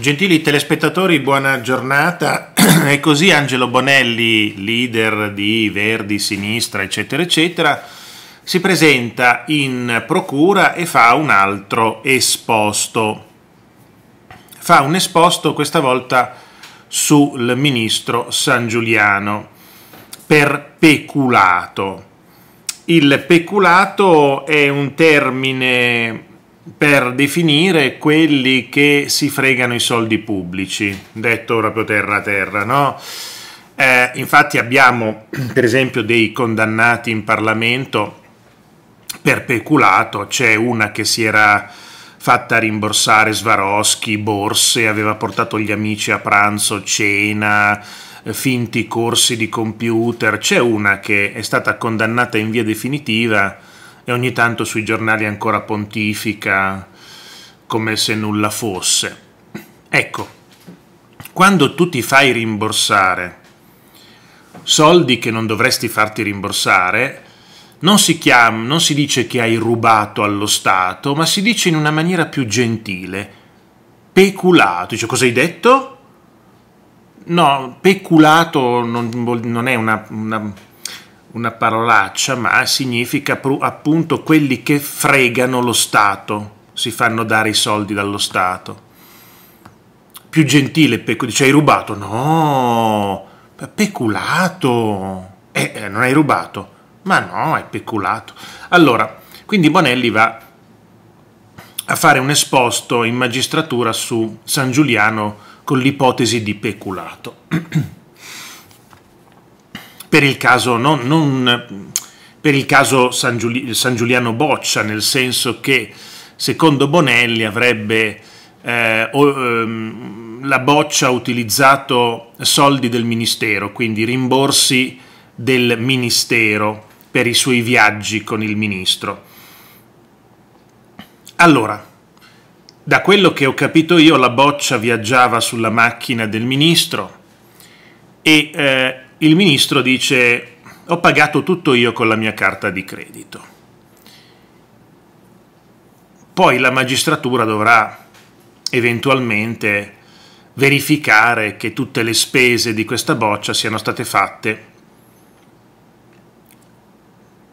Gentili telespettatori, buona giornata. È così Angelo Bonelli, leader di Verdi, Sinistra, eccetera, eccetera, si presenta in procura e fa un altro esposto. Fa un esposto questa volta sul ministro San Giuliano per peculato. Il peculato è un termine per definire quelli che si fregano i soldi pubblici, detto proprio terra a terra, no? eh, infatti abbiamo per esempio dei condannati in Parlamento per peculato, c'è una che si era fatta rimborsare Svaroschi, borse, aveva portato gli amici a pranzo, cena, eh, finti corsi di computer, c'è una che è stata condannata in via definitiva e ogni tanto sui giornali ancora pontifica come se nulla fosse. Ecco, quando tu ti fai rimborsare soldi che non dovresti farti rimborsare, non si, chiama, non si dice che hai rubato allo Stato, ma si dice in una maniera più gentile, peculato. Dice, cosa hai detto? No, peculato non, non è una, una una parolaccia, ma significa appunto quelli che fregano lo Stato, si fanno dare i soldi dallo Stato. Più gentile Pecco dice hai rubato? No, peculato. Eh, eh, non hai rubato? Ma no, hai peculato. Allora, quindi Bonelli va a fare un esposto in magistratura su San Giuliano con l'ipotesi di peculato. per il caso, non, non per il caso San, Giuli, San, Giuliano Boccia, nel senso che secondo Bonelli avrebbe eh, o, ehm, la Boccia utilizzato soldi del Ministero, quindi rimborsi del Ministero per i suoi viaggi con il Ministro. Allora, da quello che ho capito io, la Boccia viaggiava sulla macchina del Ministro e eh, il ministro dice ho pagato tutto io con la mia carta di credito. Poi la magistratura dovrà eventualmente verificare che tutte le spese di questa boccia siano state fatte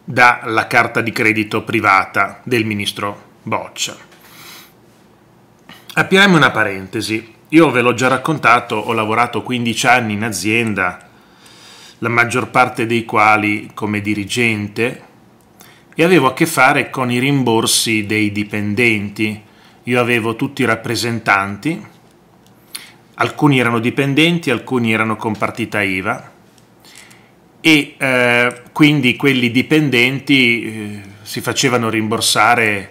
dalla carta di credito privata del ministro Boccia. Apriamo una parentesi. Io ve l'ho già raccontato, ho lavorato 15 anni in azienda la maggior parte dei quali come dirigente, e avevo a che fare con i rimborsi dei dipendenti. Io avevo tutti i rappresentanti, alcuni erano dipendenti, alcuni erano con partita IVA e eh, quindi quelli dipendenti eh, si facevano rimborsare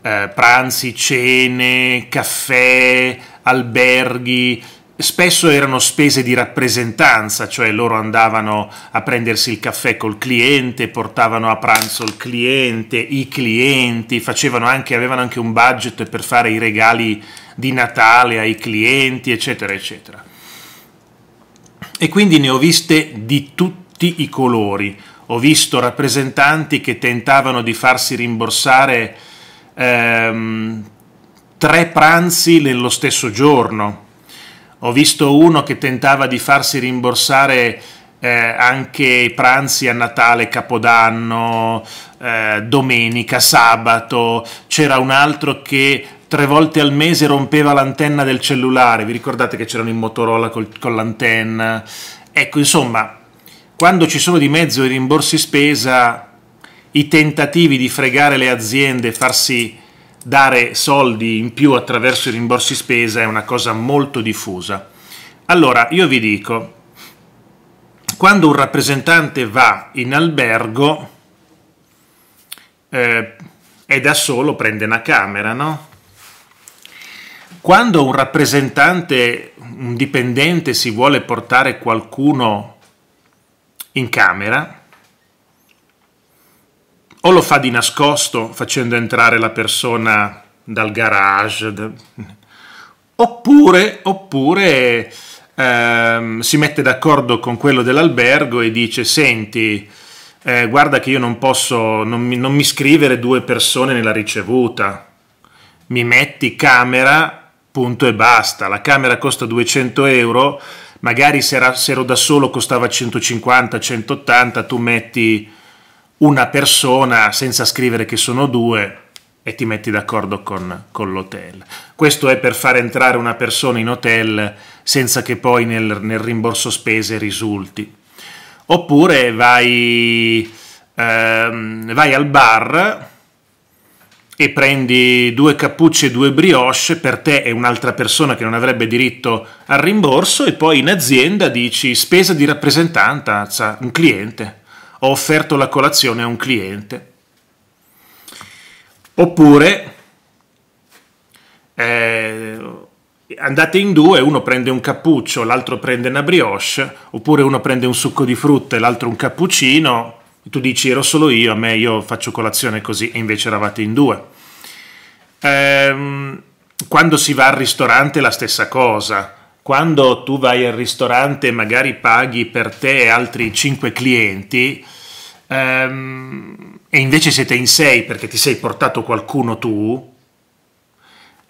eh, pranzi, cene, caffè, alberghi, spesso erano spese di rappresentanza, cioè loro andavano a prendersi il caffè col cliente, portavano a pranzo il cliente, i clienti, anche, avevano anche un budget per fare i regali di Natale ai clienti, eccetera, eccetera. E quindi ne ho viste di tutti i colori. Ho visto rappresentanti che tentavano di farsi rimborsare ehm, tre pranzi nello stesso giorno ho visto uno che tentava di farsi rimborsare eh, anche i pranzi a Natale, Capodanno, eh, domenica, sabato. C'era un altro che tre volte al mese rompeva l'antenna del cellulare. Vi ricordate che c'erano i Motorola col, con l'antenna? Ecco, insomma, quando ci sono di mezzo i rimborsi spesa, i tentativi di fregare le aziende, farsi dare soldi in più attraverso i rimborsi spesa è una cosa molto diffusa. Allora, io vi dico, quando un rappresentante va in albergo, eh, è da solo, prende una camera, no? Quando un rappresentante, un dipendente si vuole portare qualcuno in camera, o lo fa di nascosto facendo entrare la persona dal garage, oppure, oppure ehm, si mette d'accordo con quello dell'albergo e dice senti, eh, guarda che io non posso, non mi, non mi scrivere due persone nella ricevuta, mi metti camera, punto e basta, la camera costa 200 euro, magari se ero da solo costava 150, 180, tu metti una persona senza scrivere che sono due e ti metti d'accordo con, con l'hotel. Questo è per far entrare una persona in hotel senza che poi nel, nel rimborso spese risulti. Oppure vai, ehm, vai al bar e prendi due cappucce e due brioche per te e un'altra persona che non avrebbe diritto al rimborso e poi in azienda dici spesa di rappresentanza, un cliente ho offerto la colazione a un cliente. Oppure eh, andate in due, uno prende un cappuccio, l'altro prende una brioche, oppure uno prende un succo di frutta e l'altro un cappuccino, tu dici ero solo io, a me io faccio colazione così e invece eravate in due. Ehm, quando si va al ristorante la stessa cosa quando tu vai al ristorante e magari paghi per te e altri 5 clienti ehm, e invece siete in 6 perché ti sei portato qualcuno tu,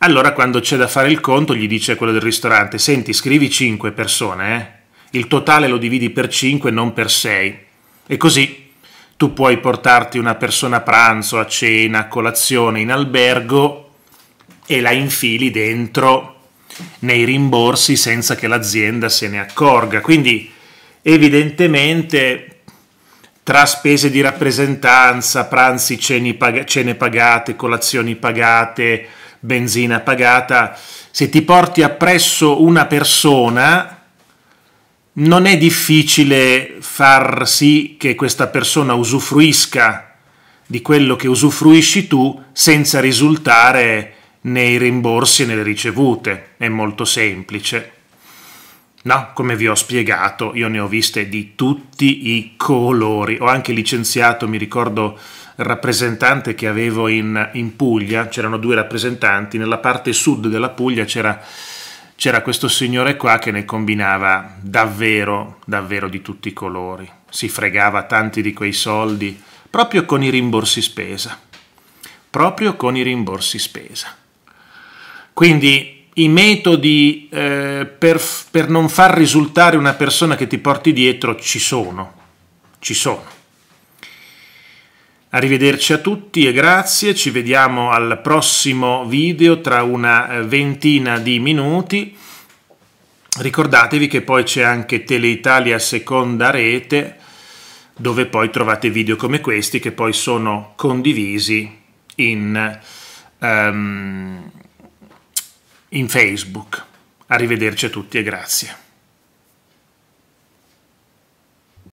allora quando c'è da fare il conto gli dice quello del ristorante, senti scrivi 5 persone, eh? il totale lo dividi per 5 non per 6 e così tu puoi portarti una persona a pranzo, a cena, a colazione in albergo e la infili dentro nei rimborsi senza che l'azienda se ne accorga. Quindi evidentemente tra spese di rappresentanza, pranzi, pag cene pagate, colazioni pagate, benzina pagata, se ti porti appresso una persona non è difficile far sì che questa persona usufruisca di quello che usufruisci tu senza risultare nei rimborsi e nelle ricevute, è molto semplice. No, come vi ho spiegato, io ne ho viste di tutti i colori. Ho anche licenziato, mi ricordo, il rappresentante che avevo in, in Puglia, c'erano due rappresentanti, nella parte sud della Puglia c'era, c'era questo signore qua che ne combinava davvero, davvero di tutti i colori. Si fregava tanti di quei soldi proprio con i rimborsi spesa. Proprio con i rimborsi spesa. Quindi i metodi eh, per, per non far risultare una persona che ti porti dietro ci sono, ci sono. Arrivederci a tutti e grazie, ci vediamo al prossimo video tra una eh, ventina di minuti. Ricordatevi che poi c'è anche Teleitalia Seconda Rete, dove poi trovate video come questi che poi sono condivisi in, um, in Facebook. Arrivederci a tutti e grazie.